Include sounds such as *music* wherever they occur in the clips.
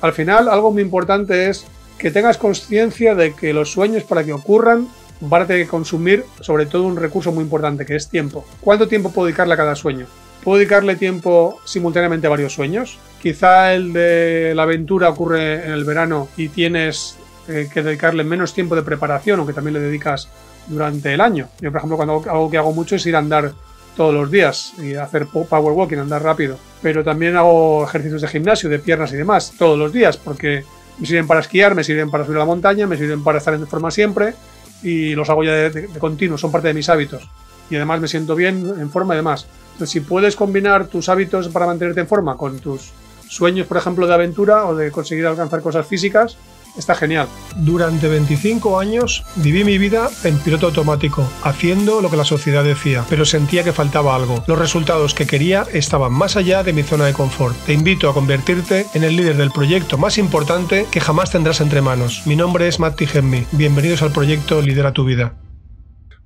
Al final, algo muy importante es que tengas conciencia de que los sueños para que ocurran van a tener que consumir sobre todo un recurso muy importante que es tiempo. ¿Cuánto tiempo puedo dedicarle a cada sueño? ¿Puedo dedicarle tiempo simultáneamente a varios sueños? Quizá el de la aventura ocurre en el verano y tienes eh, que dedicarle menos tiempo de preparación, aunque también le dedicas durante el año. Yo, por ejemplo, cuando algo que hago mucho es ir a andar todos los días y hacer power walking, andar rápido. Pero también hago ejercicios de gimnasio, de piernas y demás, todos los días, porque me sirven para esquiar, me sirven para subir a la montaña, me sirven para estar en forma siempre y los hago ya de, continuo, son parte de mis hábitos. Y además me siento bien, en forma y demás. Entonces, si puedes combinar tus hábitos para mantenerte en forma con tus sueños, por ejemplo, de aventura o de conseguir alcanzar cosas físicas, está genial. Durante 25 años viví mi vida en piloto automático, haciendo lo que la sociedad decía, pero sentía que faltaba algo. Los resultados que quería estaban más allá de mi zona de confort. Te invito a convertirte en el líder del proyecto más importante que jamás tendrás entre manos. Mi nombre es Matt Tijenmi. Bienvenidos al proyecto Lidera tu vida.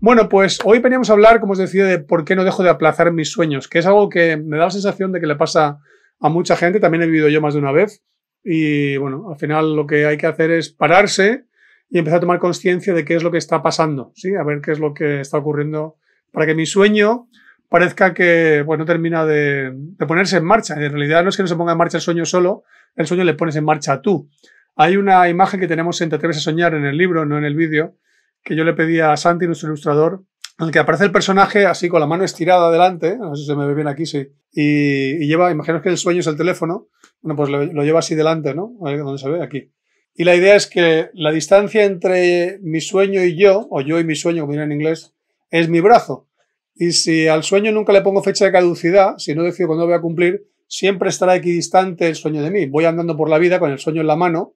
Bueno, pues hoy veníamos a hablar, como os decía, de por qué no dejo de aplazar mis sueños, que es algo que me da la sensación de que le pasa a mucha gente, también he vivido yo más de una vez, y bueno, al final lo que hay que hacer es pararse y empezar a tomar conciencia de qué es lo que está pasando, ¿sí? A ver qué es lo que está ocurriendo para que mi sueño parezca que bueno, no termina de, ponerse en marcha. En realidad no es que no se ponga en marcha el sueño solo, el sueño le pones en marcha tú. Hay una imagen que tenemos en Te atreves a soñar en el libro, no en el vídeo, que yo le pedí a Santi, nuestro ilustrador, en el que aparece el personaje así con la mano estirada adelante, no sé si se me ve bien aquí, sí, y, y lleva, imaginaos que el sueño es el teléfono, bueno, pues lo, lleva así delante, ¿no? A ver dónde se ve, aquí. Y la idea es que la distancia entre mi sueño y yo, o yo y mi sueño, como diría en inglés, es mi brazo. Y si al sueño nunca le pongo fecha de caducidad, si no decido cuándo voy a cumplir, siempre estará equidistante el sueño de mí. Voy andando por la vida con el sueño en la mano.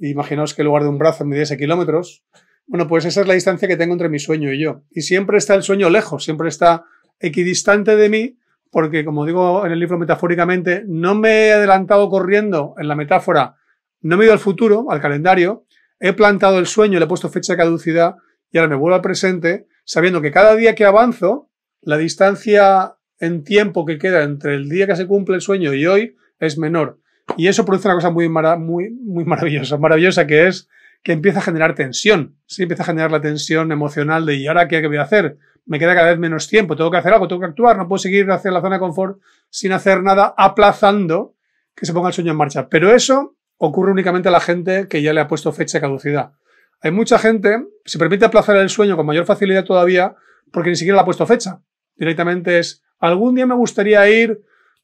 Imaginaos que en lugar de un brazo me diese kilómetros. Bueno, pues esa es la distancia que tengo entre mi sueño y yo. Y siempre está el sueño lejos, siempre está equidistante de mí porque como digo en el libro metafóricamente, no me he adelantado corriendo en la metáfora, no me he ido al futuro, al calendario, he plantado el sueño, le he puesto fecha de caducidad y ahora me vuelvo al presente, sabiendo que cada día que avanzo, la distancia en tiempo que queda entre el día que se cumple el sueño y hoy es menor. Y eso produce una cosa muy, muy maravillosa, maravillosa que es que empieza a generar tensión. Sí, empieza a generar la tensión emocional de ¿y ahora qué, voy a hacer? Me queda cada vez menos tiempo, tengo que hacer algo, tengo que actuar, no puedo seguir hacia la zona de confort sin hacer nada, aplazando que se ponga el sueño en marcha. Pero eso ocurre únicamente a la gente que ya le ha puesto fecha de caducidad. Hay mucha gente se permite aplazar el sueño con mayor facilidad todavía porque ni siquiera le ha puesto fecha. Directamente es, algún día me gustaría ir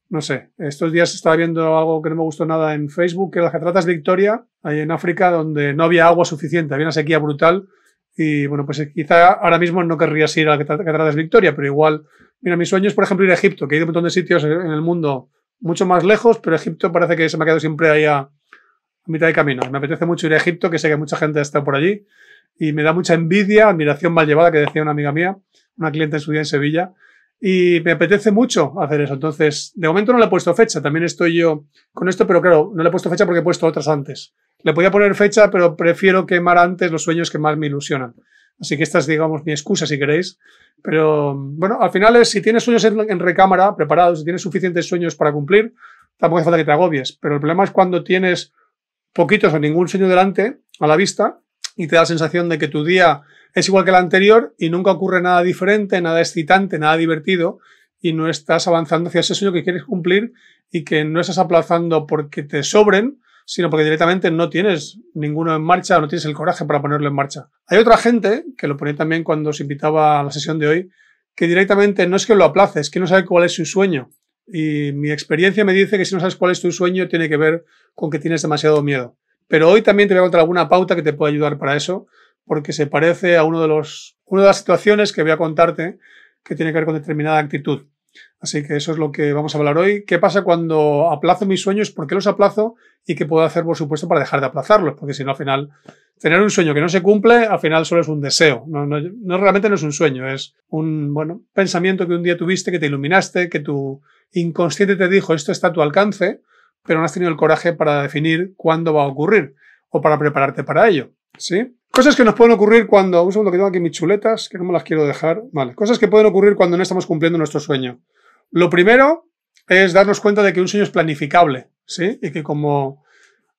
no sé, estos días estaba viendo algo que no me gustó nada en Facebook, que la las cataratas Victoria, ahí en África, donde no había agua suficiente, había una sequía brutal. Y bueno, pues eh, quizá ahora mismo no querrías ir a las de Victoria, pero igual, mira, mi sueño es, por ejemplo, ir a Egipto, que hay un montón de sitios en el mundo mucho más lejos, pero Egipto parece que se me ha quedado siempre ahí a, mitad de camino. Me apetece mucho ir a Egipto, que sé que mucha gente está por allí, y me da mucha envidia, admiración mal llevada, que decía una amiga mía, una cliente en su día en Sevilla, y me apetece mucho hacer eso. Entonces, de momento no le he puesto fecha. También estoy yo con esto, pero claro, no le he puesto fecha porque he puesto otras antes. Le podía poner fecha, pero prefiero quemar antes los sueños que más me ilusionan. Así que esta es, digamos, mi excusa, si queréis. Pero bueno, al final es, si tienes sueños en, en recámara preparados, si tienes suficientes sueños para cumplir, tampoco hace falta que te agobies. Pero el problema es cuando tienes poquitos o ningún sueño delante, a la vista, y te da la sensación de que tu día es igual que la anterior y nunca ocurre nada diferente, nada excitante, nada divertido y no estás avanzando hacia ese sueño que quieres cumplir y que no estás aplazando porque te sobren, sino porque directamente no tienes ninguno en marcha o no tienes el coraje para ponerlo en marcha. Hay otra gente, que lo ponía también cuando os invitaba a la sesión de hoy, que directamente no es que lo aplaces, es que no sabe cuál es su sueño. Y mi experiencia me dice que si no sabes cuál es tu sueño, tiene que ver con que tienes demasiado miedo. Pero hoy también te voy a contar alguna pauta que te puede ayudar para eso, porque se parece a uno de los, una de las situaciones que voy a contarte que tiene que ver con determinada actitud. Así que eso es lo que vamos a hablar hoy. ¿Qué pasa cuando aplazo mis sueños? ¿Por qué los aplazo? ¿Y qué puedo hacer, por supuesto, para dejar de aplazarlos? Porque si no, al final, tener un sueño que no se cumple, al final solo es un deseo. No, no, no realmente no es un sueño, es un bueno, pensamiento que un día tuviste, que te iluminaste, que tu inconsciente te dijo esto está a tu alcance, pero no has tenido el coraje para definir cuándo va a ocurrir o para prepararte para ello. ¿Sí? Cosas que nos pueden ocurrir cuando. Un segundo que tengo aquí mis chuletas, que no me las quiero dejar. Vale. Cosas que pueden ocurrir cuando no estamos cumpliendo nuestro sueño. Lo primero es darnos cuenta de que un sueño es planificable, ¿sí? Y que como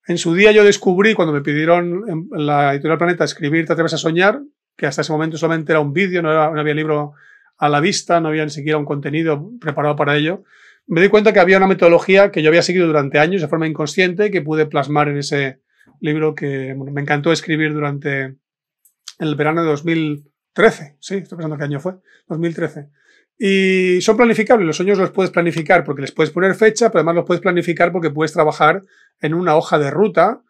en su día yo descubrí cuando me pidieron en la editorial Planeta escribir Te atreves a soñar, que hasta ese momento solamente era un vídeo, no, no había libro a la vista, no había ni siquiera un contenido preparado para ello. Me di cuenta que había una metodología que yo había seguido durante años de forma inconsciente que pude plasmar en ese, libro que me encantó escribir durante el verano de 2013. Sí, estoy pensando qué año fue. 2013. Y son planificables, los sueños los puedes planificar porque les puedes poner fecha, pero además los puedes planificar porque puedes trabajar en una hoja de ruta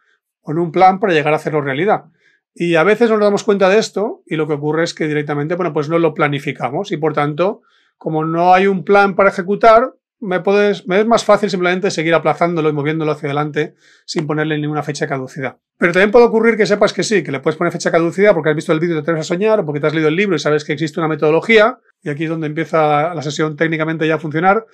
o en un plan para llegar a hacerlo realidad. Y a veces no nos damos cuenta de esto y lo que ocurre es que directamente, bueno, pues no lo planificamos y por tanto, como no hay un plan para ejecutar, me, puedes, me es más fácil simplemente seguir aplazándolo y moviéndolo hacia adelante sin ponerle ninguna fecha de caducidad. Pero también puede ocurrir que sepas que sí, que le puedes poner fecha de caducidad porque has visto el vídeo y te atreves a soñar, o porque te has leído el libro y sabes que existe una metodología, y aquí es donde empieza la sesión técnicamente ya a funcionar.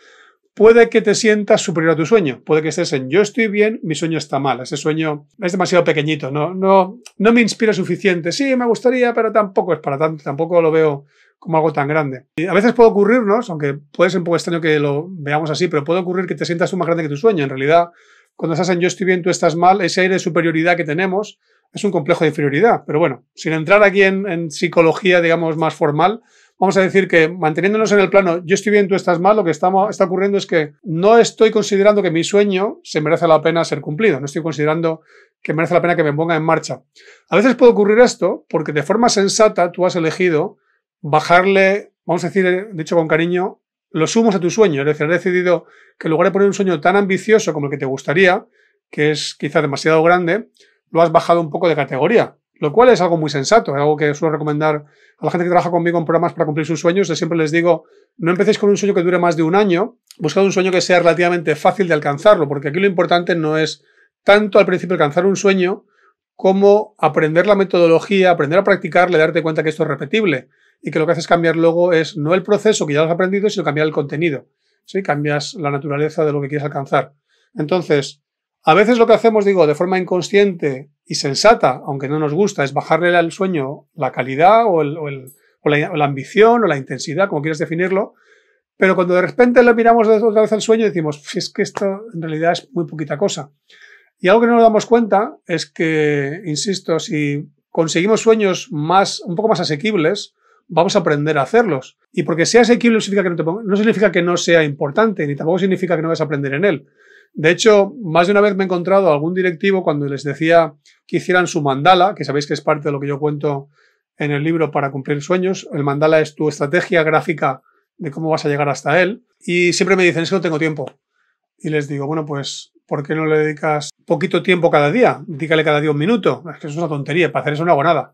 Puede que te sientas superior a tu sueño, puede que estés en yo estoy bien, mi sueño está mal, ese sueño es demasiado pequeñito, no, no, no me inspira suficiente, sí, me gustaría, pero tampoco es para tanto, tampoco lo veo como algo tan grande. Y a veces puede ocurrirnos, aunque puede ser un poco extraño que lo veamos así, pero puede ocurrir que te sientas tú más grande que tu sueño. En realidad, cuando estás en yo estoy bien, tú estás mal, ese aire de superioridad que tenemos es un complejo de inferioridad. Pero bueno, sin entrar aquí en, psicología, digamos, más formal, vamos a decir que manteniéndonos en el plano yo estoy bien, tú estás mal, lo que está ocurriendo es que no estoy considerando que mi sueño se merece la pena ser cumplido, no estoy considerando que merece la pena que me ponga en marcha. A veces puede ocurrir esto porque de forma sensata tú has elegido bajarle, vamos a decir, dicho con cariño, los humos a tu sueño. Es decir, has decidido que en lugar de poner un sueño tan ambicioso como el que te gustaría, que es quizá demasiado grande, lo has bajado un poco de categoría. Lo cual es algo muy sensato, es algo que suelo recomendar a la gente que trabaja conmigo en programas para cumplir sus sueños. Siempre les digo, no empecéis con un sueño que dure más de un año, buscad un sueño que sea relativamente fácil de alcanzarlo, porque aquí lo importante no es tanto al principio alcanzar un sueño, como aprender la metodología, aprender a practicarle, darte cuenta que esto es repetible y que lo que haces cambiar luego es no el proceso que ya has aprendido, sino cambiar el contenido. ¿sí? Cambias la naturaleza de lo que quieres alcanzar. Entonces, a veces lo que hacemos, digo, de forma inconsciente y sensata, aunque no nos gusta, es bajarle al sueño la calidad o, la, ambición o la intensidad, como quieras definirlo, pero cuando de repente le miramos otra vez al sueño decimos, es que esto en realidad es muy poquita cosa. Y algo que no nos damos cuenta es que, insisto, si conseguimos sueños más, un poco más asequibles, vamos a aprender a hacerlos. Y porque sea asequible no significa, que no, significa que no sea importante, ni tampoco significa que no vas a aprender en él. De hecho, más de una vez me he encontrado a algún directivo cuando les decía que hicieran su mandala, que sabéis que es parte de lo que yo cuento en el libro para cumplir sueños. El mandala es tu estrategia gráfica de cómo vas a llegar hasta él. Y siempre me dicen, es que no tengo tiempo. Y les digo, bueno, pues, ¿por qué no le dedicas poquito tiempo cada día? Dígale cada día un minuto. Es que eso es una tontería, para hacer eso no hago nada.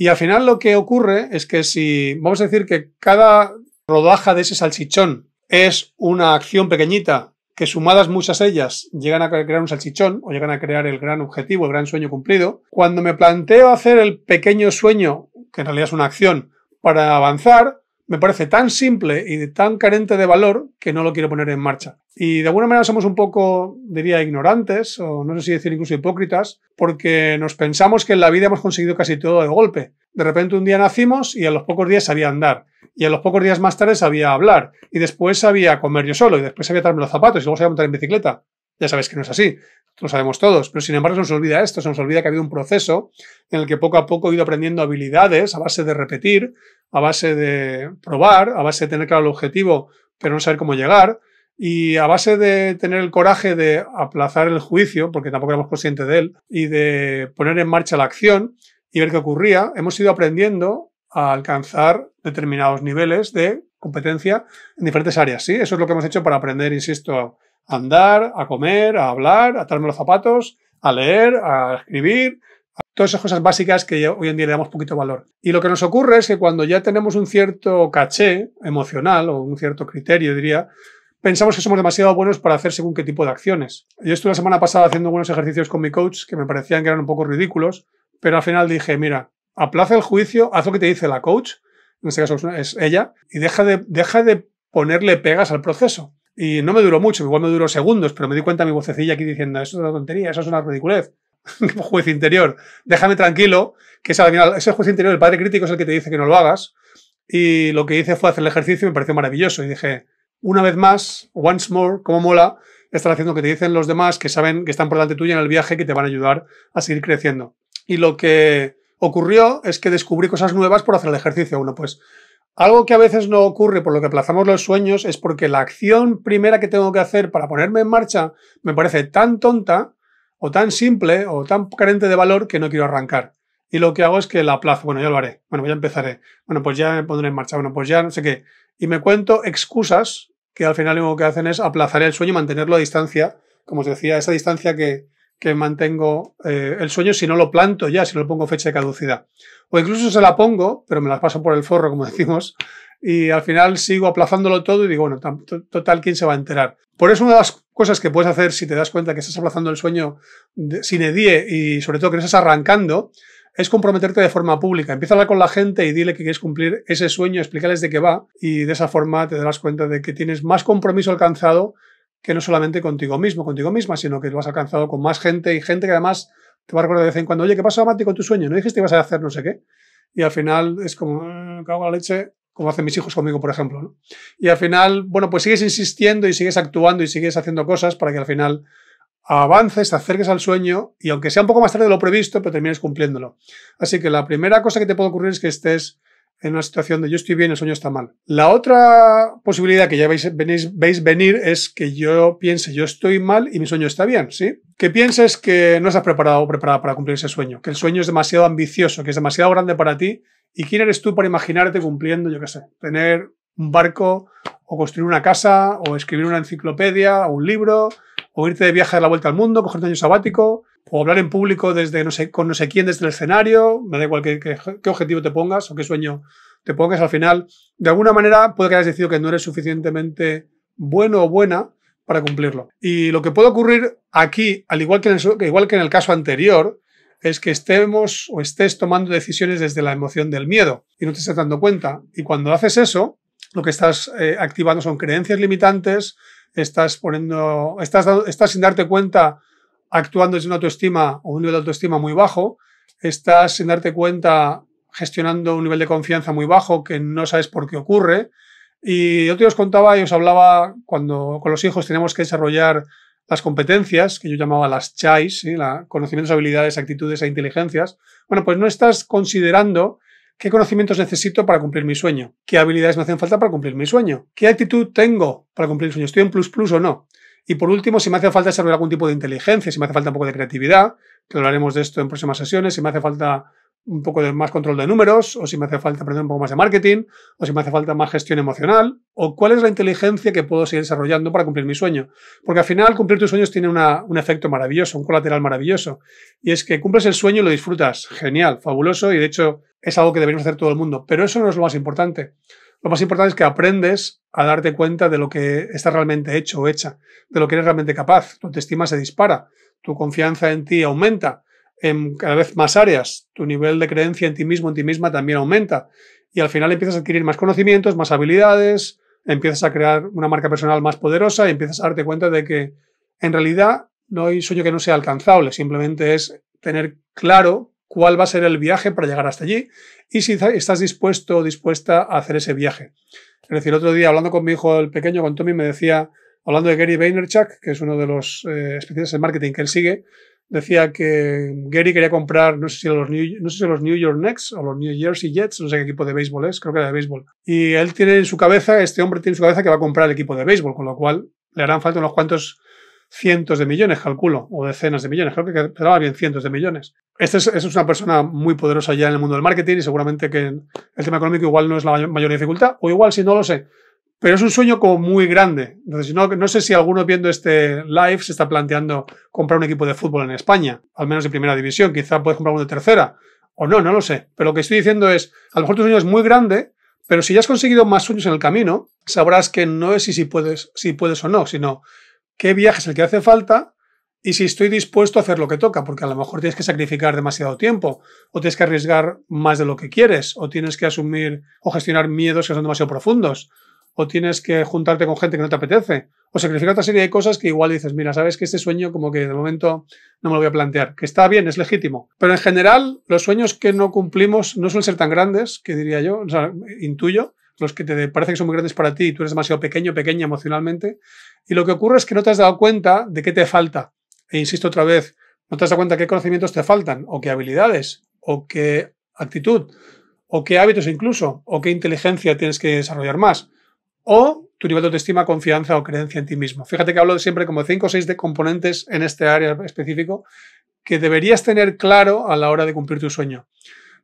Y al final lo que ocurre es que si, vamos a decir que cada rodaja de ese salchichón es una acción pequeñita, que sumadas muchas ellas llegan a crear un salchichón o llegan a crear el gran objetivo, el gran sueño cumplido, cuando me planteo hacer el pequeño sueño, que en realidad es una acción, para avanzar, me parece tan simple y tan carente de valor que no lo quiero poner en marcha. Y de alguna manera somos un poco, diría, ignorantes, o no sé si decir incluso hipócritas, porque nos pensamos que en la vida hemos conseguido casi todo de golpe. De repente un día nacimos y a los pocos días sabía andar. Y a los pocos días más tarde sabía hablar. Y después sabía comer yo solo. Y después sabía atarme los zapatos. Y luego sabía montar en bicicleta. Ya sabes que no es así, lo sabemos todos, pero sin embargo se nos olvida esto, se nos olvida que ha habido un proceso en el que poco a poco he ido aprendiendo habilidades a base de repetir, a base de probar, a base de tener claro el objetivo, pero no saber cómo llegar, y a base de tener el coraje de aplazar el juicio, porque tampoco éramos conscientes de él, y de poner en marcha la acción y ver qué ocurría, hemos ido aprendiendo a alcanzar determinados niveles de competencia en diferentes áreas. Sí, eso es lo que hemos hecho para aprender, insisto, andar, a comer, a hablar, a atarme los zapatos, a leer, a escribir, a todas esas cosas básicas que hoy en día le damos poquito valor. Y lo que nos ocurre es que cuando ya tenemos un cierto caché emocional o un cierto criterio, diría, pensamos que somos demasiado buenos para hacer según qué tipo de acciones. Yo estuve la semana pasada haciendo unos ejercicios con mi coach que me parecían que eran un poco ridículos, pero al final dije, mira, aplaza el juicio, haz lo que te dice la coach, en este caso es ella, y deja de, deja de ponerle pegas al proceso. Y no me duró mucho, igual me duró segundos, pero me di cuenta de mi vocecilla aquí diciendo, eso es una tontería, eso es una ridiculez. *laughs* juez interior, déjame tranquilo, que ese juez interior, el padre crítico es el que te dice que no lo hagas. Y lo que hice fue hacer el ejercicio y me pareció maravilloso. Y dije, una vez más, once more, como mola, estar haciendo lo que te dicen los demás que saben que están por delante tuya en el viaje que te van a ayudar a seguir creciendo. Y lo que ocurrió es que descubrí cosas nuevas por hacer el ejercicio. Uno, pues algo que a veces no ocurre por lo que aplazamos los sueños es porque la acción primera que tengo que hacer para ponerme en marcha me parece tan tonta o tan simple o tan carente de valor que no quiero arrancar. Y lo que hago es que la aplazo. Bueno, ya lo haré. Bueno, ya empezaré. Bueno, pues ya me pondré en marcha. Bueno, pues ya no sé qué. Y me cuento excusas que al final lo único que hacen es aplazar el sueño y mantenerlo a distancia. Como os decía, esa distancia que, que mantengo eh, el sueño si no lo planto ya, si no le pongo fecha de caducidad. O incluso se la pongo, pero me la paso por el forro, como *laughs* decimos, y al final sigo aplazándolo todo y digo, bueno, total, ¿quién se va a enterar? Por eso una de las cosas que puedes hacer si te das cuenta que estás aplazando el sueño de, sin edie y sobre todo que no estás arrancando, es comprometerte de forma pública. Empieza a hablar con la gente y dile que quieres cumplir ese sueño, explícales de qué va y de esa forma te darás cuenta de que tienes más compromiso alcanzado que no solamente contigo mismo, contigo misma, sino que lo has alcanzado con más gente y gente que además te va a recordar de vez en cuando, oye, ¿qué pasó, Mati, con tu sueño? ¿No dijiste que ibas a hacer no sé qué? Y al final es como, mm, cago la leche, como hacen mis hijos conmigo, por ejemplo. Y al final, bueno, pues sigues insistiendo y sigues actuando y sigues haciendo cosas para que al final avances, te acerques al sueño y aunque sea un poco más tarde de lo previsto, pero termines cumpliéndolo. Así que la primera cosa que te puede ocurrir es que estés en una situación de yo estoy bien, el sueño está mal. La otra posibilidad que ya veis, veis venir es que yo piense yo estoy mal y mi sueño está bien, ¿sí? Que pienses que no estás preparado o preparada para cumplir ese sueño, que el sueño es demasiado ambicioso, que es demasiado grande para ti y quién eres tú para imaginarte cumpliendo, yo qué sé, tener un barco o construir una casa o escribir una enciclopedia o un libro o irte de viaje a la vuelta al mundo, coger un año sabático o hablar en público desde no sé, con no sé quién desde el escenario, me da igual qué, objetivo te pongas o qué sueño te pongas, al final, de alguna manera puede que hayas decidido que no eres suficientemente bueno o buena para cumplirlo. Y lo que puede ocurrir aquí, al igual que en el, igual que en el caso anterior, es que estemos o estés tomando decisiones desde la emoción del miedo y no te estás dando cuenta. Y cuando haces eso, lo que estás eh, activando son creencias limitantes, estás poniendo, estás, estás sin darte cuenta actuando desde una autoestima o un nivel de autoestima muy bajo, estás sin darte cuenta gestionando un nivel de confianza muy bajo que no sabes por qué ocurre. Y yo te os contaba y os hablaba cuando con los hijos tenemos que desarrollar las competencias, que yo llamaba las CHAIs, ¿sí? la, conocimientos, habilidades, actitudes e inteligencias. Bueno, pues no estás considerando qué conocimientos necesito para cumplir mi sueño, qué habilidades me hacen falta para cumplir mi sueño, qué actitud tengo para cumplir el sueño, estoy en plus plus o no. Y por último, si me hace falta desarrollar algún tipo de inteligencia, si me hace falta un poco de creatividad, que hablaremos de esto en próximas sesiones, si me hace falta un poco de más control de números, o si me hace falta aprender un poco más de marketing, o si me hace falta más gestión emocional, o cuál es la inteligencia que puedo seguir desarrollando para cumplir mi sueño. Porque al final cumplir tus sueños tiene un efecto maravilloso, un colateral maravilloso, y es que cumples el sueño y lo disfrutas. Genial, fabuloso, y de hecho es algo que deberíamos hacer todo el mundo, pero eso no es lo más importante. Lo más importante es que aprendes a darte cuenta de lo que estás realmente hecho o hecha, de lo que eres realmente capaz. Tu autoestima se dispara, tu confianza en ti aumenta en cada vez más áreas, tu nivel de creencia en ti mismo, en ti misma también aumenta. Y al final empiezas a adquirir más conocimientos, más habilidades, empiezas a crear una marca personal más poderosa y empiezas a darte cuenta de que en realidad no hay sueño que no sea alcanzable, simplemente es tener claro cuál va a ser el viaje para llegar hasta allí y si estás dispuesto o dispuesta a hacer ese viaje. Es decir, el otro día hablando con mi hijo el pequeño, con Tommy, me decía, hablando de Gary Vaynerchuk, que es uno de los eh, especialistas en marketing que él sigue, decía que Gary quería comprar, no sé si los New, los New York Knicks o los New Jersey Jets, no sé qué equipo de béisbol es, creo que era de béisbol. Y él tiene en su cabeza, este hombre tiene en su cabeza que va a comprar el equipo de béisbol, con lo cual le harán falta unos cuantos cientos de millones, calculo, o decenas de millones, creo que quedaba bien cientos de millones. Esta es, una persona muy poderosa ya en el mundo del marketing y seguramente que el tema económico igual no es la mayor dificultad, o igual si no lo sé. Pero es un sueño como muy grande. Entonces, no, no sé si alguno viendo este live se está planteando comprar un equipo de fútbol en España, al menos de primera división, quizá puedes comprar uno de tercera, o no, no lo sé. Pero lo que estoy diciendo es, a lo mejor tu sueño es muy grande, pero si ya has conseguido más sueños en el camino, sabrás que no es si, si puedes, si puedes o no, sino qué viaje es el que hace falta y si estoy dispuesto a hacer lo que toca, porque a lo mejor tienes que sacrificar demasiado tiempo, o tienes que arriesgar más de lo que quieres, o tienes que asumir o gestionar miedos que son demasiado profundos, o tienes que juntarte con gente que no te apetece, o sacrificar otra serie de cosas que igual dices, mira, sabes que este sueño como que de momento no me lo voy a plantear, que está bien, es legítimo. Pero en general, los sueños que no cumplimos no suelen ser tan grandes, que diría yo, o sea, intuyo, los que te parecen que son muy grandes para ti y tú eres demasiado pequeño, pequeña emocionalmente. Y lo que ocurre es que no te has dado cuenta de qué te falta. E insisto otra vez, no te has dado cuenta qué conocimientos te faltan, o qué habilidades, o qué actitud, o qué hábitos incluso, o qué inteligencia tienes que desarrollar más, o tu nivel de autoestima, confianza o creencia en ti mismo. Fíjate que hablo siempre como cinco o seis de componentes en este área específico que deberías tener claro a la hora de cumplir tu sueño.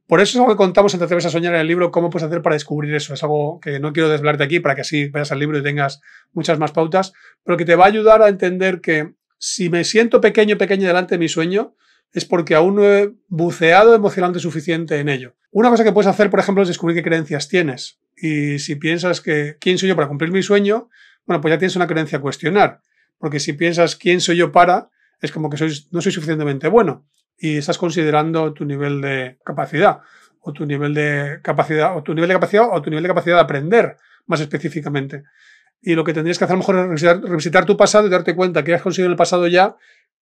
Por eso es algo que contamos en Te a soñar en el libro, cómo puedes hacer para descubrir eso. Es algo que no quiero desvelarte aquí para que así veas el libro y tengas muchas más pautas, pero que te va a ayudar a entender que si me siento pequeño, pequeño delante de mi sueño, es porque aún no he buceado emocionalmente suficiente en ello. Una cosa que puedes hacer, por ejemplo, es descubrir qué creencias tienes. Y si piensas que quién soy yo para cumplir mi sueño, bueno, pues ya tienes una creencia a cuestionar. Porque si piensas quién soy yo para, es como que no soy suficientemente bueno y estás considerando tu nivel de capacidad o tu nivel de capacidad o tu nivel de capacidad o tu nivel de capacidad de aprender más específicamente. Y lo que tendrías que hacer mejor es revisitar, revisitar tu pasado y darte cuenta que has conseguido en el pasado ya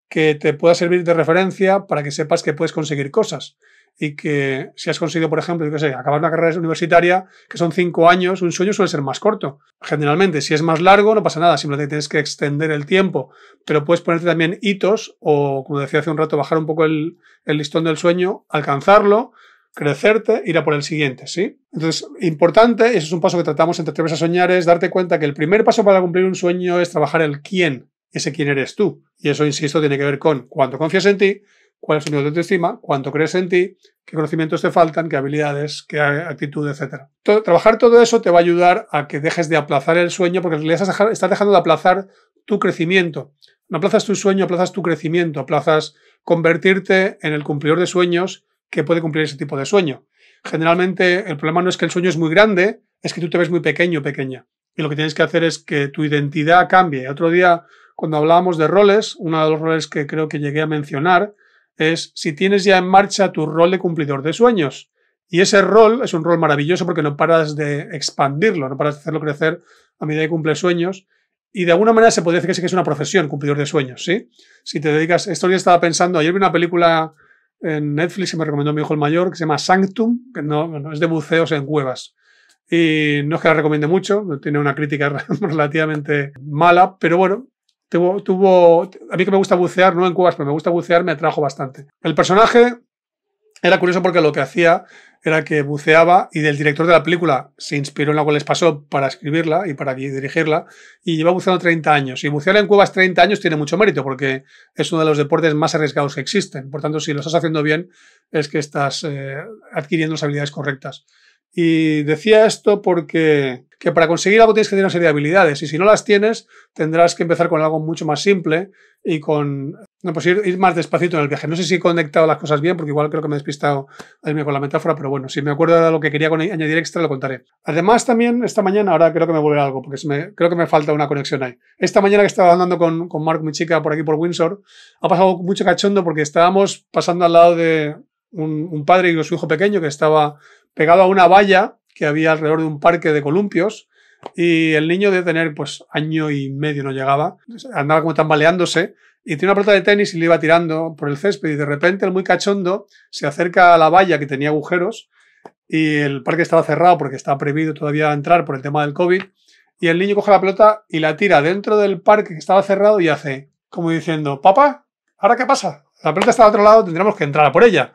que te pueda servir de referencia para que sepas que puedes conseguir cosas y que si has conseguido, por ejemplo, yo qué sé, acabar una carrera universitaria, que son cinco años, un sueño suele ser más corto. Generalmente, si es más largo, no pasa nada, simplemente tienes que extender el tiempo, pero puedes ponerte también hitos o, como decía hace un rato, bajar un poco el, listón del sueño, alcanzarlo, crecerte, ir a por el siguiente, ¿sí? Entonces, importante, y eso es un paso que tratamos entre tres a Soñar, es darte cuenta que el primer paso para cumplir un sueño es trabajar el quién, ese quién eres tú. Y eso, insisto, tiene que ver con cuánto confías en ti, cuál es tu nivel de autoestima, cuánto crees en ti, qué conocimientos te faltan, qué habilidades, qué actitud, etc. trabajar todo eso te va a ayudar a que dejes de aplazar el sueño, porque estás, estás dejando de aplazar tu crecimiento. No aplazas tu sueño, aplazas tu crecimiento, aplazas convertirte en el cumplidor de sueños que puede cumplir ese tipo de sueño. Generalmente el problema no es que el sueño es muy grande, es que tú te ves muy pequeño, pequeña. Y lo que tienes que hacer es que tu identidad cambie. Otro día, cuando hablábamos de roles, uno de los roles que creo que llegué a mencionar, es si tienes ya en marcha tu rol de cumplidor de sueños. Y ese rol es un rol maravilloso porque no paras de expandirlo, no paras de hacerlo crecer a medida que cumples sueños. Y de alguna manera se puede decir que sí que es una profesión, cumplidor de sueños, ¿sí? Si te dedicas... Esto ya estaba pensando, ayer vi una película en Netflix que me recomendó mi hijo el mayor, que se llama Sanctum, que no, es de buceos en cuevas. Y no es que la recomiende mucho, tiene una crítica *laughs* relativamente mala, pero bueno, tuvo, a mí que me gusta bucear, no en cuevas, pero me gusta bucear, me atrajo bastante. El personaje era curioso porque lo que hacía era que buceaba y del director de la película se inspiró en la que les pasó para escribirla y para dirigirla y lleva buceando 30 años. Y bucear en cuevas 30 años tiene mucho mérito porque es uno de los deportes más arriesgados que existen. Por tanto, si lo estás haciendo bien es que estás eh, adquiriendo las habilidades correctas. Y decía esto porque que para conseguir algo tienes que tener una serie de habilidades y si no las tienes tendrás que empezar con algo mucho más simple y con no, pues ir, más despacito en el viaje. No sé si he conectado las cosas bien porque igual creo que me he despistado con la metáfora, pero bueno, si me acuerdo de lo que quería añadir extra lo contaré. Además también esta mañana, ahora creo que me vuelve algo porque me, creo que me falta una conexión ahí. Esta mañana que estaba andando con, con Mark, mi chica, por aquí por Windsor, ha pasado mucho cachondo porque estábamos pasando al lado de un, un, padre y su hijo pequeño que estaba pegado a una valla que había alrededor de un parque de columpios y el niño de tener pues año y medio no llegaba, andaba como tambaleándose y tiene una pelota de tenis y le iba tirando por el césped y de repente el muy cachondo se acerca a la valla que tenía agujeros y el parque estaba cerrado porque estaba prohibido todavía entrar por el tema del COVID y el niño coge la pelota y la tira dentro del parque que estaba cerrado y hace como diciendo, papá, ¿ahora qué pasa? La pelota está al otro lado, tendremos que entrar a por ella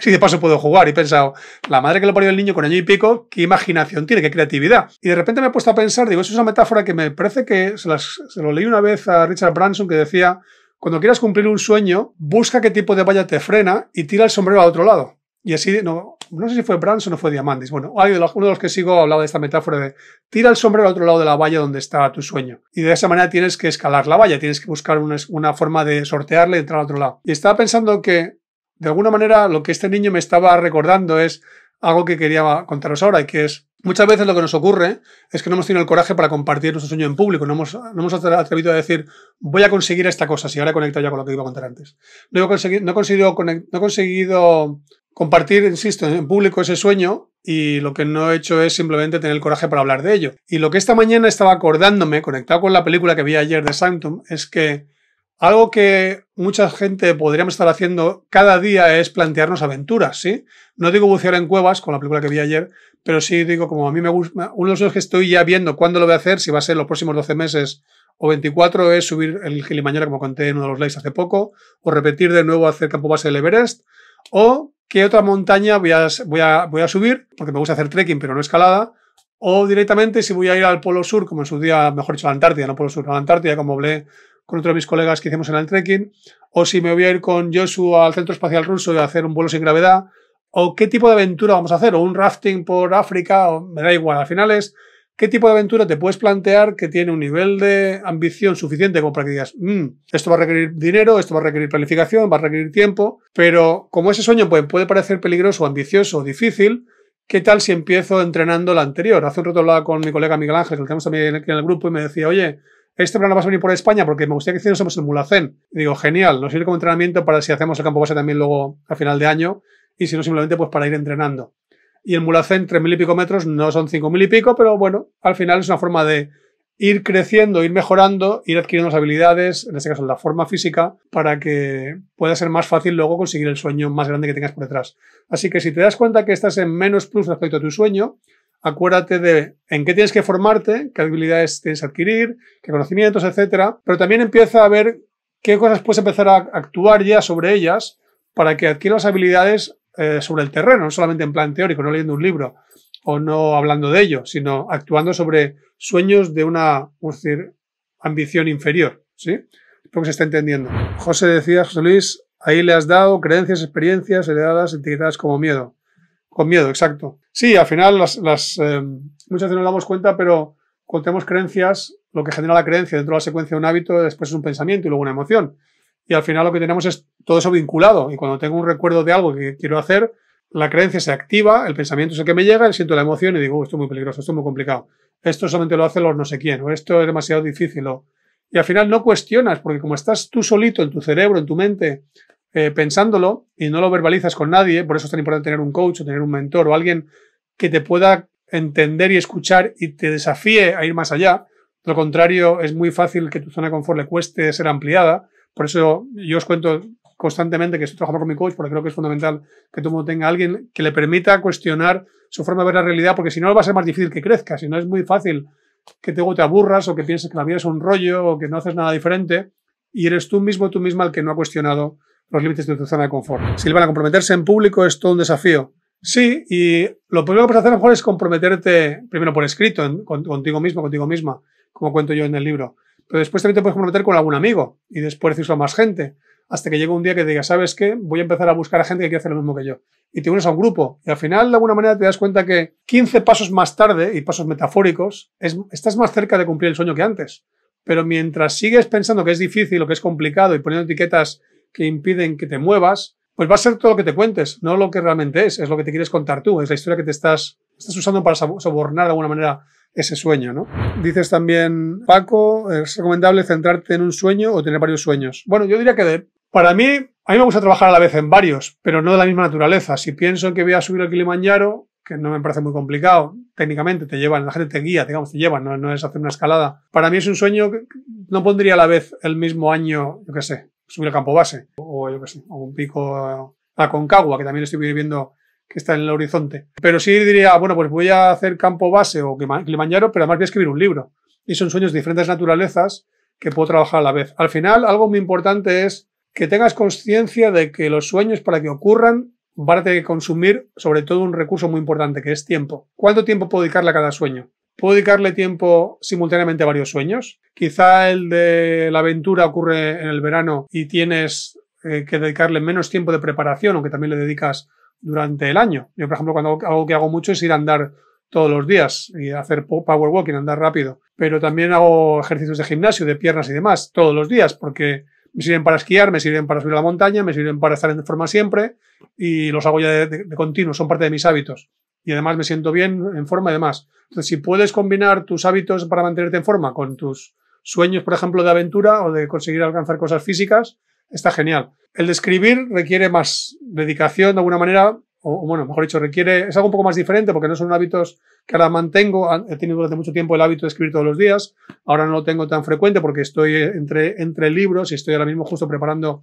si *laughs* de paso puedo jugar. Y he pensado, la madre que lo parió el niño con año y pico, qué imaginación tiene, qué creatividad. Y de repente me he puesto a pensar, digo, eso es una metáfora que me parece que se, las, lo leí una vez a Richard Branson que decía, cuando quieras cumplir un sueño, busca qué tipo de valla te frena y tira el sombrero al otro lado. Y así, no, no sé si fue Branson o fue Diamandis. Bueno, uno de los que sigo hablado de esta metáfora de tira el sombrero al otro lado de la valla donde está tu sueño. Y de esa manera tienes que escalar la valla, tienes que buscar una, forma de sortearle y entrar al otro lado. Y estaba pensando que de alguna manera lo que este niño me estaba recordando es algo que quería contaros ahora y que es muchas veces lo que nos ocurre es que no hemos tenido el coraje para compartir nuestro sueño en público, no hemos, no hemos atrevido a decir voy a conseguir esta cosa, si ahora conecto ya con lo que iba a contar antes. No he conseguido, no he no he conseguido compartir, insisto, en público ese sueño y lo que no he hecho es simplemente tener el coraje para hablar de ello. Y lo que esta mañana estaba acordándome, conectado con la película que vi ayer de Sanctum, es que algo que mucha gente podríamos estar haciendo cada día es plantearnos aventuras, ¿sí? No digo bucear en cuevas, con la película que vi ayer, pero sí digo, como a mí me gusta, uno de los que estoy ya viendo cuándo lo voy a hacer, si va a ser los próximos 12 meses o 24, es subir el Mañana, como conté en uno de los likes hace poco, o repetir de nuevo hacer campo base del Everest, o qué otra montaña voy a, voy a, voy a subir, porque me gusta hacer trekking, pero no escalada, o directamente si voy a ir al Polo Sur, como en su día, mejor dicho, a la Antártida, no Polo Sur, a la Antártida, como hablé con otro de mis colegas que hicimos en el trekking, o si me voy a ir con Joshua al centro espacial ruso y a hacer un vuelo sin gravedad, o qué tipo de aventura vamos a hacer, o un rafting por África, o, me da igual, al final es qué tipo de aventura te puedes plantear que tiene un nivel de ambición suficiente como para que digas, mm, esto va a requerir dinero, esto va a requerir planificación, va a requerir tiempo, pero como ese sueño puede, puede parecer peligroso, ambicioso difícil, ¿qué tal si empiezo entrenando la anterior? Hace un rato hablaba con mi colega Miguel Ángel, que tenemos también en el grupo, y me decía, oye, este programa vas a venir por España porque me gustaría que hiciéramos el Mulacén. digo, genial, nos sirve como entrenamiento para si hacemos el campo base también luego a final de año y si no simplemente pues para ir entrenando. Y el Mulacén, tres mil y pico metros, no son cinco mil y pico, pero bueno, al final es una forma de ir creciendo, ir mejorando, ir adquiriendo las habilidades, en este caso la forma física, para que pueda ser más fácil luego conseguir el sueño más grande que tengas por detrás. Así que si te das cuenta que estás en menos plus respecto a tu sueño, acuérdate de en qué tienes que formarte, qué habilidades tienes que adquirir, qué conocimientos, etcétera, pero también empieza a ver qué cosas puedes empezar a actuar ya sobre ellas para que adquieras habilidades eh, sobre el terreno, no solamente en plan teórico, no leyendo un libro o no hablando de ello, sino actuando sobre sueños de una ambición inferior, ¿sí? Espero que se esté entendiendo. José decía, José Luis, ahí le has dado creencias, experiencias heredadas, etiquetadas como miedo. Con miedo, exacto. Sí, al final las, em, muchas veces nos damos cuenta, pero cuando tenemos creencias, lo que genera la creencia dentro de la secuencia de un hábito después es un pensamiento y luego una emoción. Y al final lo que tenemos es todo eso vinculado. Y cuando tengo un recuerdo de algo que quiero hacer, la creencia se activa, el pensamiento es el que me llega, y siento la emoción y digo, esto es muy peligroso, esto es muy complicado. Esto solamente lo hacen los no sé quién, o esto es demasiado difícil. Y al final no cuestionas, porque como estás tú solito en tu cerebro, en tu mente, eh, pensándolo y no lo verbalizas con nadie, por eso es tan importante tener un coach o tener un mentor o alguien que te pueda entender y escuchar y te desafíe a ir más allá. lo contrario, es muy fácil que tu zona de confort le cueste ser ampliada. Por eso yo os cuento constantemente que estoy trabajando con mi coach porque creo que es fundamental que todo mundo tenga alguien que le permita cuestionar su forma de ver la realidad porque si no va a ser más difícil que crezca, si no es muy fácil que te aburras o que pienses que la vida es un rollo o que no haces nada diferente y eres tú mismo, tú misma el que no ha cuestionado los límites de tu zona de confort. Si a comprometerse en público es todo un desafío. Sí, y lo primero que puedes hacer mejor es comprometerte, primero por escrito, contigo mismo, contigo misma, como cuento yo en el libro. Pero después también te puedes comprometer con algún amigo y después decirlo a más gente. Hasta que llegue un día que digas diga, ¿sabes qué? Voy a empezar a buscar a gente que quiera hacer lo mismo que yo. Y te unes a un grupo. Y al final, de alguna manera, te das cuenta que 15 pasos más tarde, y pasos metafóricos, estás más cerca de cumplir el sueño que antes. Pero mientras sigues pensando que es difícil o que es complicado y poniendo etiquetas que impiden que te muevas, pues va a ser todo lo que te cuentes, no lo que realmente es, es lo que te quieres contar tú, es la historia que te estás, estás usando para sobornar de alguna manera ese sueño, ¿no? Dices también, Paco, ¿es recomendable centrarte en un sueño o tener varios sueños? Bueno, yo diría que de, para mí, a mí me gusta trabajar a la vez en varios, pero no de la misma naturaleza. Si pienso en que voy a subir al Kilimanjaro, que no me parece muy complicado, técnicamente te llevan, la gente te guía, digamos, te llevan, no, no es hacer una escalada. Para mí es un sueño que no pondría a la vez el mismo año, yo qué sé, subir al campo base, o yo qué sé, o un pico a Concagua, que también estoy viviendo que está en el horizonte. Pero sí diría, bueno, pues voy a hacer campo base o Kilimanjaro, pero además voy a escribir un libro. Y son sueños de diferentes naturalezas que puedo trabajar a la vez. Al final, algo muy importante es que tengas conciencia de que los sueños para que ocurran van a consumir sobre todo un recurso muy importante, que es tiempo. ¿Cuánto tiempo puedo dedicarle a cada sueño? Puedo dedicarle tiempo simultáneamente a varios sueños. Quizá el de la aventura ocurre en el verano y tienes eh, que dedicarle menos tiempo de preparación, aunque también le dedicas durante el año. Yo, por ejemplo, cuando hago, algo que hago mucho es ir a andar todos los días y hacer power walking, andar rápido. Pero también hago ejercicios de gimnasio, de piernas y demás, todos los días, porque me sirven para esquiar, me sirven para subir a la montaña, me sirven para estar en forma siempre y los hago ya de continuo, son parte de mis hábitos y además me siento bien, en forma y demás. Entonces, si puedes combinar tus hábitos para mantenerte en forma con tus sueños, por ejemplo, de aventura o de conseguir alcanzar cosas físicas, está genial. El de escribir requiere más dedicación de alguna manera, o, bueno, mejor dicho, requiere, es algo un poco más diferente porque no son hábitos que ahora mantengo. He tenido durante mucho tiempo el hábito de escribir todos los días. Ahora no lo tengo tan frecuente porque estoy entre, entre libros y estoy ahora mismo justo preparando,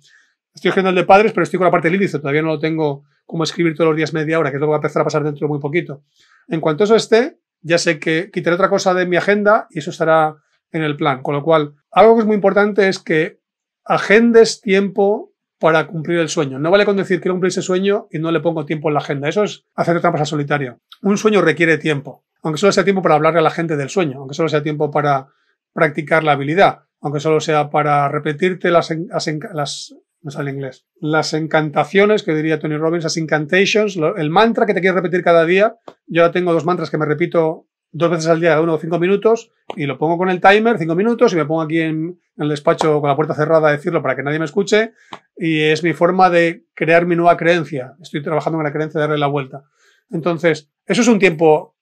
estoy haciendo el de padres, pero estoy con la parte índice. todavía no lo tengo como escribir todos los días media hora, que es lo va a empezar a pasar dentro de muy poquito. En cuanto eso esté, ya sé que quitaré otra cosa de mi agenda y eso estará en el plan. Con lo cual, algo que es muy importante es que agendes tiempo para cumplir el sueño. No vale con decir quiero cumplir ese sueño y no le pongo tiempo en la agenda. Eso es hacer trampas al solitario. Un sueño requiere tiempo. Aunque solo sea tiempo para hablarle a la gente del sueño, aunque solo sea tiempo para practicar la habilidad, aunque solo sea para repetirte las, las, las no sale inglés. Las encantaciones, que diría Tony Robbins, las incantations, el mantra que te quieres repetir cada día. Yo tengo dos mantras que me repito dos veces al día, uno uno cinco minutos, y lo pongo con el timer, cinco minutos, y me pongo aquí en, el despacho con la puerta cerrada a decirlo para que nadie me escuche, y es mi forma de crear mi nueva creencia. Estoy trabajando en la creencia de darle la vuelta. Entonces, eso es un tiempo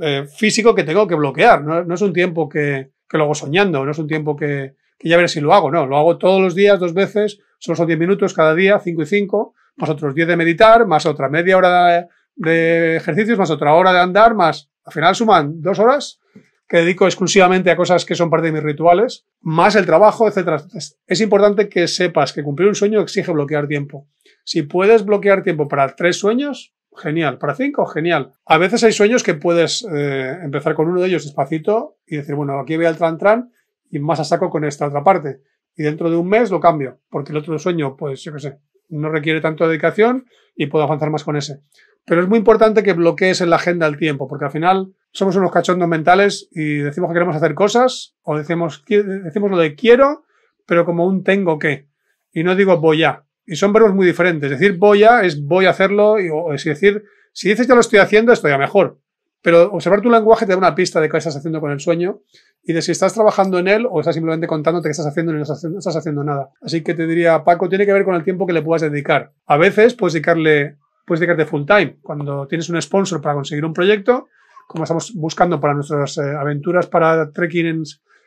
eh, físico que tengo que bloquear, no, es un tiempo que, que lo hago soñando, no es un tiempo que, que ya veré si lo hago, no, lo hago todos los días, dos veces, solo son 10 minutos cada día, 5 y 5, más otros 10 de meditar, más otra media hora de ejercicios, más otra hora de andar, más, al final suman dos horas que dedico exclusivamente a cosas que son parte de mis rituales, más el trabajo, etc. Es importante que sepas que cumplir un sueño exige bloquear tiempo. Si puedes bloquear tiempo para tres sueños, genial. Para cinco, genial. A veces hay sueños que puedes eh, empezar con uno de ellos despacito y decir, bueno, aquí voy al tran-tran y más a saco con esta otra parte. Y dentro de un mes lo cambio, porque el otro sueño, pues yo qué sé, no requiere tanto dedicación y puedo avanzar más con ese. Pero es muy importante que bloquees en la agenda el tiempo, porque al final somos unos cachondos mentales y decimos que queremos hacer cosas o decimos, decimos lo de quiero, pero como un tengo que. Y no digo voy a. Y son verbos muy diferentes. Decir voy a es voy a hacerlo es decir, si dices ya lo estoy haciendo, estoy a mejor. Pero observar tu lenguaje te da una pista de qué estás haciendo con el sueño y de si estás trabajando en él o estás simplemente contándote qué estás haciendo y no estás haciendo nada. Así que te diría, Paco, tiene que ver con el tiempo que le puedas dedicar. A veces puedes dedicarle, puedes dedicarte full time. Cuando tienes un sponsor para conseguir un proyecto, como estamos buscando para nuestras eh, aventuras para trekking en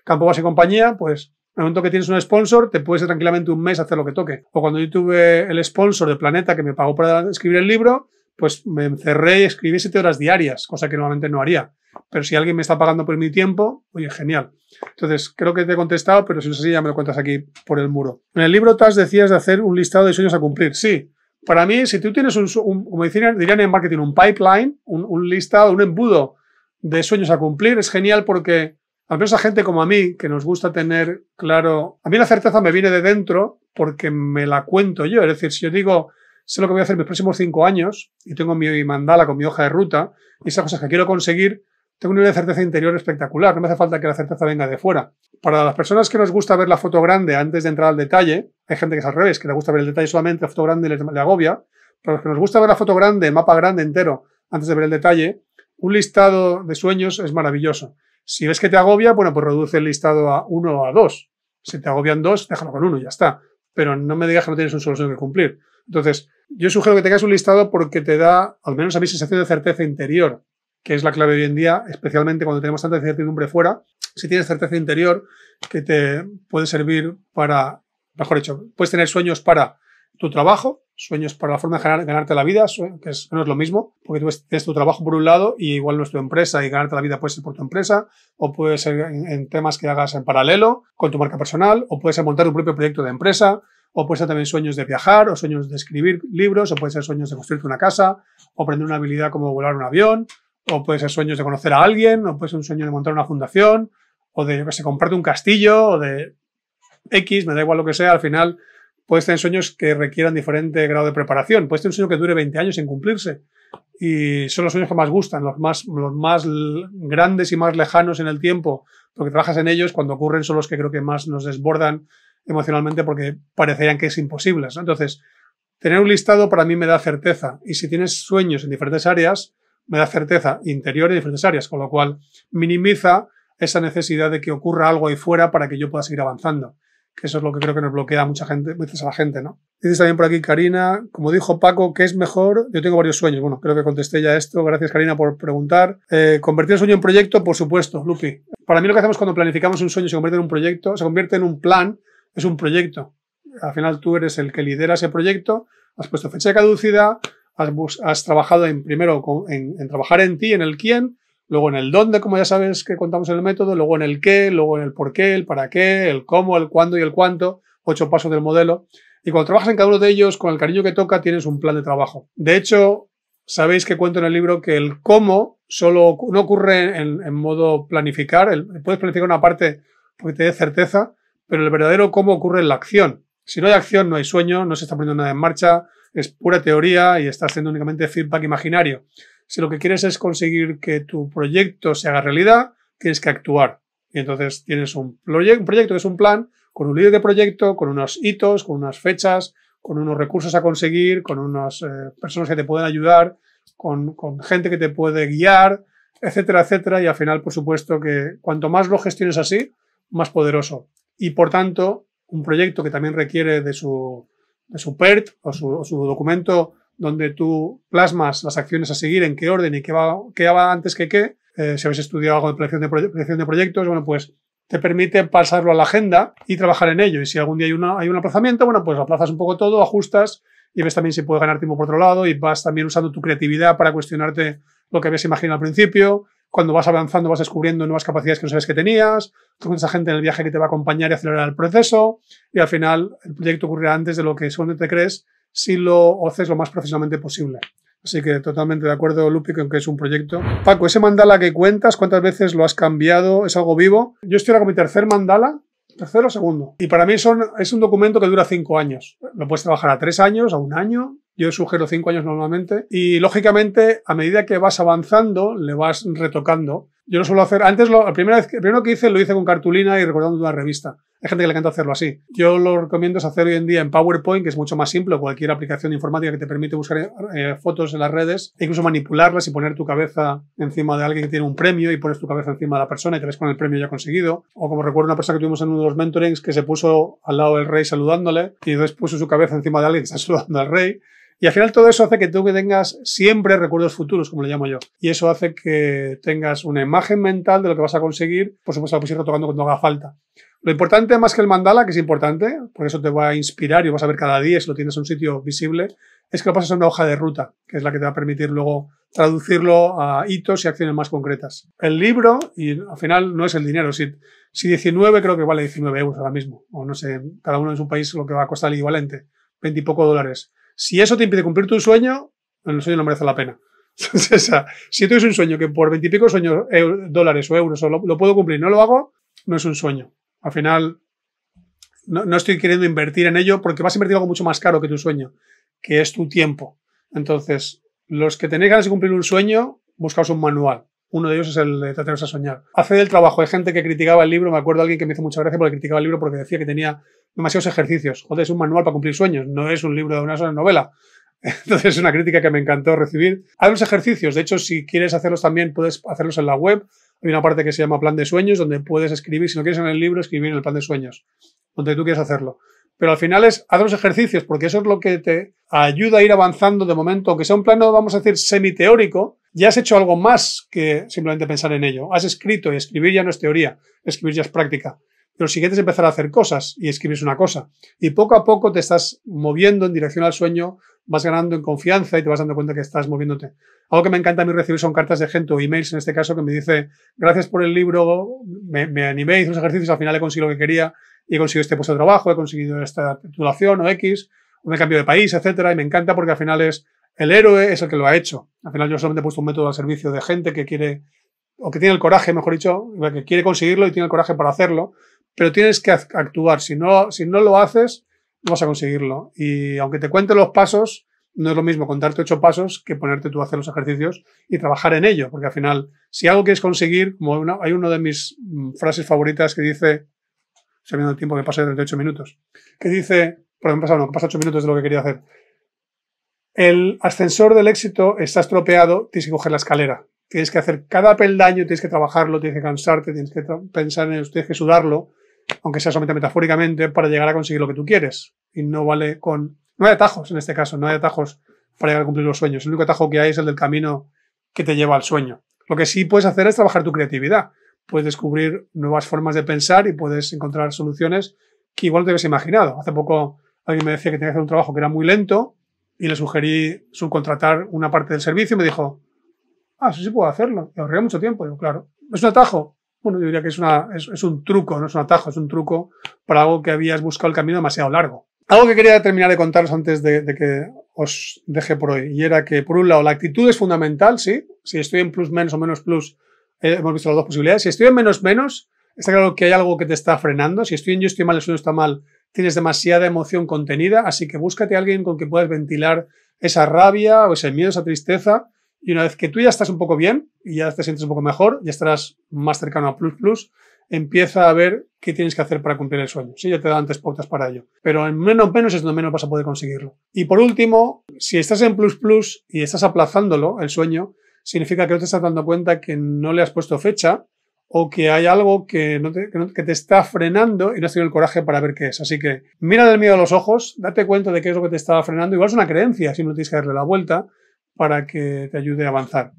campo base y compañía, pues en el momento que tienes un sponsor, te puedes tranquilamente un mes hacer lo que toque. O cuando yo tuve el sponsor de Planeta que me pagó para escribir el libro, pues me encerré y escribí siete horas diarias, cosa que normalmente no haría. Pero si alguien me está pagando por mi tiempo, oye, genial. Entonces, creo que te he contestado, pero si no es así, ya me lo cuentas aquí por el muro. En el libro Taz, decías de hacer un listado de sueños a cumplir. Sí, para mí, si tú tienes un, como dirían, dirían, en marketing, un pipeline, un, un, listado, un embudo de sueños a cumplir, es genial porque al menos a gente como a mí, que nos gusta tener claro, a mí la certeza me viene de dentro porque me la cuento yo. Es decir, si yo digo, sé lo que voy a hacer en mis próximos cinco años y tengo mi mandala con mi hoja de ruta y esas cosas que quiero conseguir, tengo un nivel de certeza interior espectacular. No me hace falta que la certeza venga de fuera. Para las personas que nos gusta ver la foto grande antes de entrar al detalle, hay gente que es al revés, que le gusta ver el detalle solamente, la foto grande le, le agobia. Para los que nos gusta ver la foto grande, mapa grande entero, antes de ver el detalle, un listado de sueños es maravilloso. Si ves que te agobia, bueno, pues reduce el listado a uno o a dos. Si te agobian dos, déjalo con uno y ya está. Pero no me digas que no tienes un solución que cumplir. Entonces, yo sugiero que tengas un listado porque te da, al menos a mí, sensación de certeza interior, que es la clave hoy en día, especialmente cuando tenemos tanta incertidumbre fuera. Si tienes certeza interior, que te puede servir para, mejor dicho, puedes tener sueños para tu trabajo, sueños para la forma de ganarte la vida, que, no es lo mismo, porque tú tienes tu trabajo por un lado y igual no es tu empresa y ganarte la vida puede ser por tu empresa, o puede ser en, temas que hagas en paralelo con tu marca personal, o puedes montar un propio proyecto de empresa, o puede ser también sueños de viajar, o sueños de escribir libros, o puede ser sueños de construirte una casa, o aprender una habilidad como volar un avión, o puede ser sueños de conocer a alguien, o puede ser un sueño de montar una fundación, o de, que se comprarte un castillo, o de X, me da igual lo que sea, al final puedes ser sueños que requieran diferente grado de preparación, puede ser un sueño que dure 20 años sin cumplirse, y son los sueños que más gustan, los más, los más grandes y más lejanos en el tiempo, porque trabajas en ellos, cuando ocurren son los que creo que más nos desbordan emocionalmente porque parecerían que es imposible. Entonces, tener un listado para mí me da certeza y si tienes sueños en diferentes áreas, me da certeza interior en diferentes áreas, con lo cual minimiza esa necesidad de que ocurra algo ahí fuera para que yo pueda seguir avanzando. Que eso es lo que creo que nos bloquea a mucha gente, muchas a la gente, ¿no? Dices también por aquí, Karina, como dijo Paco, ¿qué es mejor? Yo tengo varios sueños. Bueno, creo que contesté ya esto. Gracias, Karina, por preguntar. Eh, convertir el sueño en proyecto, por supuesto, Lupi. Para mí lo que hacemos cuando planificamos un sueño se convierte en un proyecto, se convierte en un plan es un proyecto. Al final tú eres el que lidera ese proyecto, has puesto fecha de caducidad, has, trabajado en primero en, trabajar en ti, en el quién, luego en el dónde, como ya sabes que contamos en el método, luego en el qué, luego en el por qué, el para qué, el cómo, el cuándo y el cuánto, ocho pasos del modelo. Y cuando trabajas en cada uno de ellos, con el cariño que toca, tienes un plan de trabajo. De hecho, sabéis que cuento en el libro que el cómo solo no ocurre en, modo planificar. puedes planificar una parte porque te dé certeza, pero el verdadero cómo ocurre en la acción. Si no hay acción, no hay sueño, no se está poniendo nada en marcha, es pura teoría y estás haciendo únicamente feedback imaginario. Si lo que quieres es conseguir que tu proyecto se haga realidad, tienes que actuar. Y entonces tienes un, proyecto que es un plan, con un líder de proyecto, con unos hitos, con unas fechas, con unos recursos a conseguir, con unas eh, personas que te pueden ayudar, con, con, gente que te puede guiar, etcétera, etcétera. Y al final, por supuesto, que cuanto más lo gestiones así, más poderoso y, por tanto, un proyecto que también requiere de su, de su PERT o su, documento donde tú plasmas las acciones a seguir, en qué orden y qué va, qué va antes que qué. Eh, si habéis estudiado algo de proyección de, proyectos, bueno, pues te permite pasarlo a la agenda y trabajar en ello. Y si algún día hay, una, hay un aplazamiento, bueno, pues aplazas un poco todo, ajustas y ves también si puedes ganar tiempo por otro lado y vas también usando tu creatividad para cuestionarte lo que habías imaginado al principio cuando vas avanzando vas descubriendo nuevas capacidades que no sabes que tenías, tú con esa gente en el viaje que te va a acompañar y acelerar el proceso, y al final el proyecto ocurrirá antes de lo que según te crees si lo haces lo más precisamente posible. Así que totalmente de acuerdo, Lupi, que es un proyecto. Paco, ese mandala que cuentas, ¿cuántas veces lo has cambiado? ¿Es algo vivo? Yo estoy ahora con mi tercer mandala, tercero o segundo. Y para mí son, es un documento que dura cinco años. Lo puedes trabajar a tres años, a un año, yo sugiero cinco años normalmente. Y lógicamente, a medida que vas avanzando, le vas retocando. Yo no suelo hacer. Antes, lo, la primera vez, primero que hice lo hice con cartulina y recordando una revista. Hay gente que le encanta hacerlo así. Yo lo recomiendo es hacer hoy en día en PowerPoint, que es mucho más simple, cualquier aplicación informática que te permite buscar eh, fotos en las redes, e incluso manipularlas y poner tu cabeza encima de alguien que tiene un premio y pones tu cabeza encima de la persona y te ves con el premio ya conseguido. O como recuerdo una persona que tuvimos en uno de los mentorings que se puso al lado del rey saludándole y después puso su cabeza encima de alguien *laughs* saludando al rey. Y al final todo eso hace que tú tengas siempre recuerdos futuros, como le llamo yo. Y eso hace que tengas una imagen mental de lo que vas a conseguir. Por supuesto, a puedes ir cuando haga falta. Lo importante más que el mandala, que es importante, por eso te va a inspirar y vas a ver cada día si lo tienes en un sitio visible, es que lo pases a una hoja de ruta, que es la que te va a permitir luego traducirlo a hitos y acciones más concretas. El libro, y al final no es el dinero, si, si 19 creo que vale 19 euros ahora mismo, o no sé, cada uno en su país lo que va a costar el equivalente, 20 y poco dólares. Si eso te impide cumplir tu sueño, el sueño no merece la pena. *laughs* si tú es un sueño que por veintipico sueños, dólares o euros lo, puedo cumplir no lo hago, no es un sueño. Al final, no, no, estoy queriendo invertir en ello porque vas a invertir algo mucho más caro que tu sueño, que es tu tiempo. Entonces, los que tenéis ganas de cumplir un sueño, buscaos un manual. Uno de ellos es el de a Soñar. Hace del trabajo de gente que criticaba el libro. Me acuerdo de alguien que me hizo mucha gracia porque criticaba el libro porque decía que tenía demasiados ejercicios. Joder, es un manual para cumplir sueños, no es un libro de una sola novela. *laughs* Entonces es una crítica que me encantó recibir. Hay los ejercicios. De hecho, si quieres hacerlos también, puedes hacerlos en la web. Hay una parte que se llama plan de sueños, donde puedes escribir, si no quieres en el libro, escribir en el plan de sueños, donde tú quieres hacerlo. Pero al final es, haz los ejercicios, porque eso es lo que te ayuda a ir avanzando de momento, aunque sea un plano, vamos a decir, semiteórico, ya has hecho algo más que simplemente pensar en ello. Has escrito y escribir ya no es teoría, escribir ya es práctica. Lo siguiente es empezar a hacer cosas y escribes una cosa. Y poco a poco te estás moviendo en dirección al sueño, vas ganando en confianza y te vas dando cuenta que estás moviéndote. Algo que me encanta a mí recibir son cartas de gente o emails en este caso que me dice, gracias por el libro, me, animé, hice unos ejercicios, al final he conseguido lo que quería y he conseguido este puesto de trabajo, he conseguido esta titulación o X, un me cambio de país, etcétera, y me encanta porque al final es el héroe es el que lo ha hecho. Al final yo solamente he puesto un método al servicio de gente que quiere, o que tiene el coraje, mejor dicho, que quiere conseguirlo y tiene el coraje para hacerlo pero tienes que actuar. Si no, si no lo haces, no vas a conseguirlo. Y aunque te cuente los pasos, no es lo mismo contarte ocho pasos que ponerte tú a hacer los ejercicios y trabajar en ello, porque al final, si algo quieres conseguir, hay una de mis mm, frases favoritas que dice, se ha el tiempo que pasa de 38 minutos, que dice, por ejemplo, que pasa 8 minutos de lo que quería hacer. El ascensor del éxito está estropeado, tienes que coger la escalera. Tienes que hacer cada peldaño, tienes que trabajarlo, tienes que cansarte, tienes que pensar en eso, tienes que sudarlo, aunque sea solamente metafóricamente, para llegar a conseguir lo que tú quieres. Y no vale con... No hay atajos en este caso, no hay atajos para llegar a cumplir los sueños. El único atajo que hay es el del camino que te lleva al sueño. Lo que sí puedes hacer es trabajar tu creatividad. Puedes descubrir nuevas formas de pensar y puedes encontrar soluciones que igual te habías imaginado. Hace poco alguien me decía que tenía que hacer un trabajo que era muy lento y le sugerí subcontratar una parte del servicio y me dijo, ah, sí, sí puedo hacerlo. Y ahorré mucho tiempo. Digo, claro, es un atajo bueno, yo diría que es, un truco, no es un atajo, es un truco para algo que habías buscado el camino demasiado largo. Algo que quería terminar de contaros antes de, que os deje por hoy, y era que, por un lado, la actitud es fundamental, sí. Si estoy en plus menos o menos plus, eh, hemos visto las dos posibilidades. Si estoy en menos menos, está claro que hay algo que te está frenando. Si estoy en yo estoy mal, el sueño está mal, tienes demasiada emoción contenida, así que búscate a alguien con que puedas ventilar esa rabia o ese miedo, esa tristeza y una vez que tú ya estás un poco bien y ya te sientes un poco mejor, ya estarás más cercano a Plus Plus, empieza a ver qué tienes que hacer para cumplir el sueño. Sí, ya te dan antes pautas para ello. Pero en menos menos es donde menos vas a poder conseguirlo. Y por último, si estás en Plus Plus y estás aplazándolo, el sueño, significa que no te estás dando cuenta que no le has puesto fecha o que hay algo que, te, que, te está frenando y no has tenido el coraje para ver qué es. Así que mira del miedo a los ojos, date cuenta de qué es lo que te está frenando. Igual es una creencia, si no tienes que darle la vuelta para que te ayude a avanzar.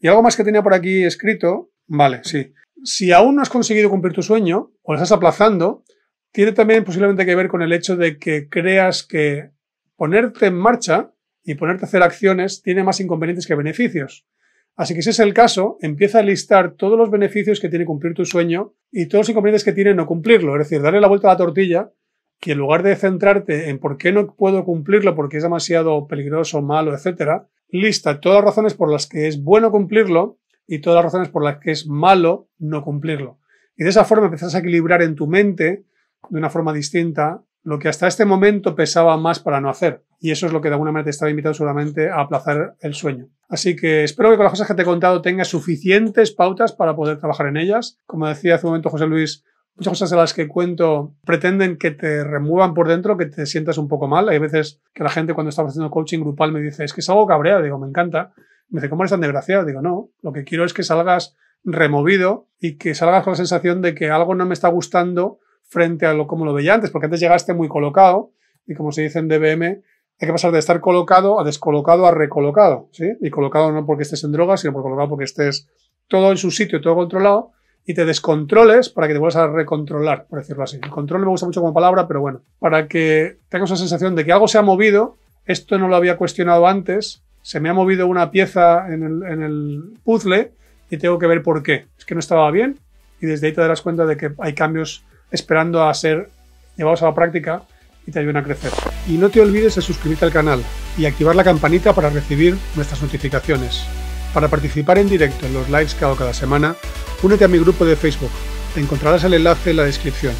Y algo más que tenía por aquí escrito, vale, sí. Si aún no has conseguido cumplir tu sueño o lo estás aplazando, tiene también posiblemente que ver con el hecho de que creas que ponerte en marcha y ponerte a hacer acciones tiene más inconvenientes que beneficios. Así que si es el caso, empieza a listar todos los beneficios que tiene cumplir tu sueño y todos los inconvenientes que tiene no cumplirlo. Es decir, darle la vuelta a la tortilla que en lugar de centrarte en por qué no puedo cumplirlo porque es demasiado peligroso, malo, etcétera, lista todas las razones por las que es bueno cumplirlo y todas las razones por las que es malo no cumplirlo. Y de esa forma empiezas a equilibrar en tu mente de una forma distinta lo que hasta este momento pesaba más para no hacer. Y eso es lo que de alguna manera te estaba invitando solamente a aplazar el sueño. Así que espero que con las cosas que te he contado tengas suficientes pautas para poder trabajar en ellas. Como decía hace un momento José Luis, Muchas cosas de las que cuento pretenden que te remuevan por dentro, que te sientas un poco mal. Hay veces que la gente cuando está haciendo coaching grupal me dice, es que es algo cabreado, digo, me encanta. Me dice, ¿cómo eres tan desgraciado? Digo, no, lo que quiero es que salgas removido y que salgas con la sensación de que algo no me está gustando frente a lo como lo veía antes, porque antes llegaste muy colocado y como se dice en DBM, hay que pasar de estar colocado a descolocado a recolocado, ¿sí? Y colocado no porque estés en drogas, sino por colocado porque estés todo en su sitio, todo controlado, y te descontroles para que te vuelvas a recontrolar, por decirlo así. El control me gusta mucho como palabra, pero bueno, para que tengas la sensación de que algo se ha movido, esto no lo había cuestionado antes, se me ha movido una pieza en el, en el puzzle y tengo que ver por qué. Es que no estaba bien y desde ahí te darás cuenta de que hay cambios esperando a ser llevados a la práctica y te ayuden a crecer. Y no te olvides de suscribirte al canal y activar la campanita para recibir nuestras notificaciones. Para participar en directo en los lives que hago cada semana, únete a mi grupo de Facebook. Encontrarás el enlace en la descripción.